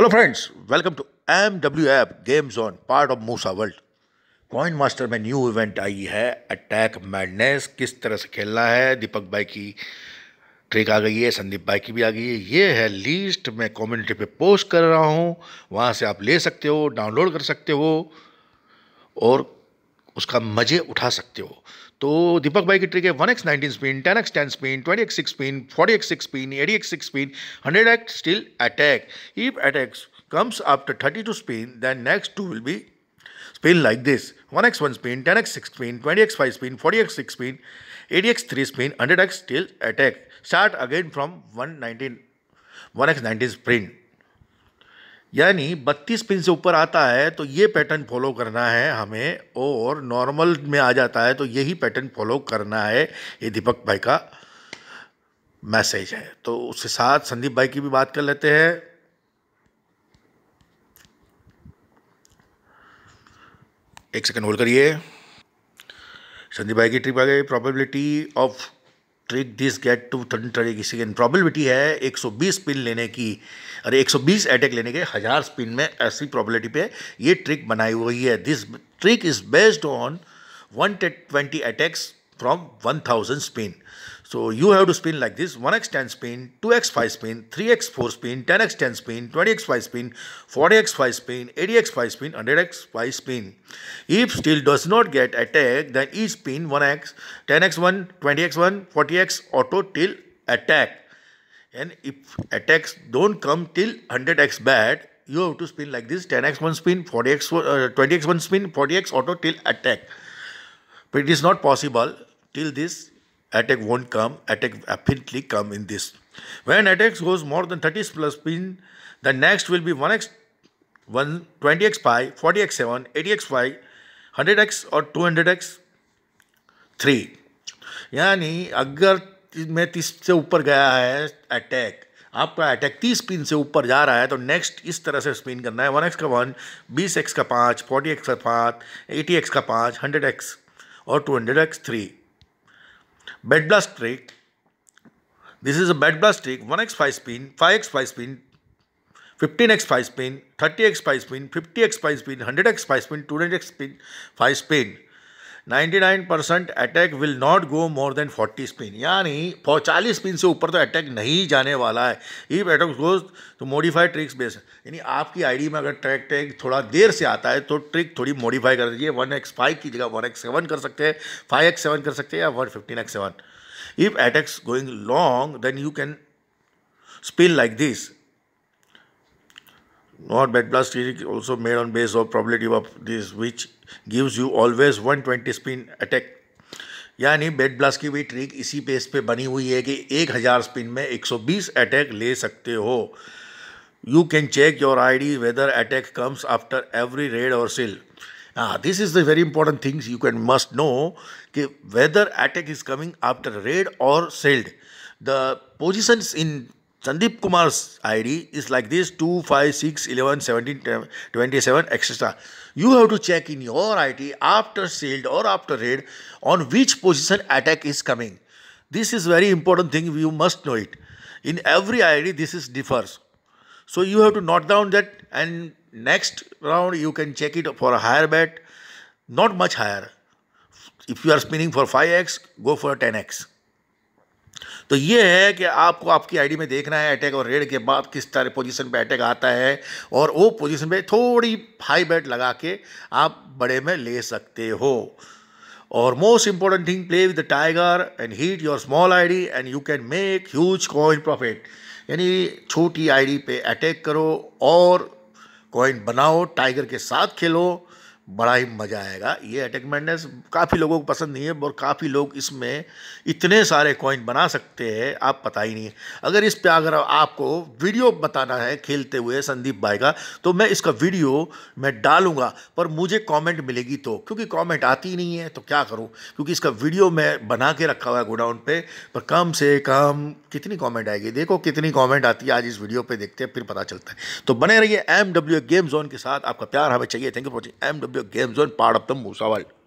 Hello friends welcome to M W app games on part of मूसा world coin master में new event आई है attack madness किस तरह से खेलना है दीपक भाई की ट्रिक आ गई है संदीप भाई की भी आ गई है ये है लिस्ट मैं कम्युनिटी पे पोस्ट कर रहा हूँ वहाँ से आप ले सकते हो डाउनलोड कर सकते हो और उसका मजे उठा सकते हो तो दीपक भाई की ट्रिक है one x nineteen spin ten x ten spin twenty x six spin forty x six spin eighty x six spin hundred x still attack if attacks comes after thirty two spin then next two will be spin like this one x one spin ten x six spin twenty x five spin forty x six spin eighty x three spin hundred x still attack start again from one nineteen one x nineteen sprint यानी बत्तीस pin से ऊपर आता है तो ये pattern follow करना है हमें और नॉर्मल में आ जाता है तो यही पैटर्न फॉलो करना है ये दीपक भाई का मैसेज है तो उसके साथ संदीप भाई की भी बात कर लेते हैं एक सेकंड होल्ड करिए संदीप भाई की ट्रिप आ गई probability of trick this get to thirty second probability है 120 स्पिन लेने की अरे 120 अटैक लेने के हज़ार स्पिन में ऐसी प्रॉबिलिटी पे ये ट्रिक बनाई हुई है this trick is based on one twenty attacks from 1000 spin. So you have to spin like this 1x 10 spin, 2x 5 spin, 3x 4 spin, 10x 10 spin, 20x 5 spin, 40x 5 spin, 80x 5 spin, 100x 5 spin. If still does not get attack, then each spin 1x, 10x 1, 20x 1, 40x auto till attack. And if attacks don't come till 100x bad, you have to spin like this 10x 1 spin, 40x, uh, 20x 1 spin, 40x auto till attack. But it is not possible Till this, attack won't come, attack definitely come in this. When attack goes more than 30 plus pin, the next will be 1x, 120x pi, 40x 7, 80x pi 100x or 200x, 3. yani agar मैं तीस से ऊपर गया है attack आपका attack तीस pin से ऊपर जा रहा है तो नेक्स्ट इस तरह से स्पिन करना है वन एक्स का वन बीस एक्स का पाँच फोर्टी एक्स का पाँच एटी एक्स का पाँच हंड्रेड एक्स और two hundred x three Bed blast trick. This is a bed blast trick. 1x 5 spin, 5x 5 spin, 15x 5 spin, 30x 5 spin, 50x 5 spin, 100x 5 spin, 200x spin, 5 spin. 99 percent attack will not go more than 40 spin यानी चालीस spin से ऊपर तो attack नहीं जाने वाला है if attack goes तो मॉडिफाइड ट्रिक्स बेस यानी आपकी आईडी में अगर ट्रैक टैग थोड़ा देर से आता है तो ट्रिक थोड़ी मॉडिफाई कर दीजिए वन एक्स फाइव की जगह वन एक्स सेवन कर सकते हैं फाइव एक्स सेवन कर सकते हैं या one fifteen x seven if attacks going long then you can spin like this Nor bed blast is also made on base of probability of this which gives you always 120 spin attack यानी bed blast की भी trick इसी base पे बनी हुई है कि 1000 spin में 120 अटैक ले सकते हो you can check your id whether attack comes after every raid or sale ah this is the very important things you can must know okay, whether attack is coming after raid or sailed the positions in Sandeep Kumar's ID is like this 2, 5, 6, 11, 17, 27, etc. You have to check in your ID after sealed or after raid on which position attack is coming. This is very important thing, you must know it. In every ID, this is differs. So you have to note down that and next round you can check it for a higher bet, not much higher. If you are spinning for 5x, go for 10x. तो ये है कि आपको आपकी ID में देखना है attack और रेड के बाद किस तरह पोजीशन पे अटैक आता है और वो पोजीशन पे थोड़ी हाई बैट लगा के आप बड़े में ले सकते हो और most important thing play with the tiger and hit your small ID and you can make huge coin profit यानी छोटी आईडी पे अटैक करो और कॉइन बनाओ टाइगर के साथ खेलो बड़ा ही मज़ा आएगा ये अटैक मैडनेस काफ़ी लोगों को पसंद नहीं है और काफ़ी लोग इसमें इतने सारे कॉइन बना सकते हैं आप पता ही नहीं अगर इस पर अगर आपको वीडियो बताना है खेलते हुए संदीप भाई का तो मैं इसका वीडियो मैं डालूंगा पर मुझे कमेंट मिलेगी तो क्योंकि कमेंट आती नहीं है तो क्या करूँ क्योंकि इसका वीडियो मैं बना के रखा हुआ है गोडाउन पर पर कम से कम कितनी कॉमेंट आएगी देखो कितनी कॉमेंट आती है आज इस वीडियो पर देखते हैं फिर पता चलता है तो बने रहिए एम डब्ल्यू गेम जोन के साथ आपका प्यार हमें चाहिए thank you for M W games one part of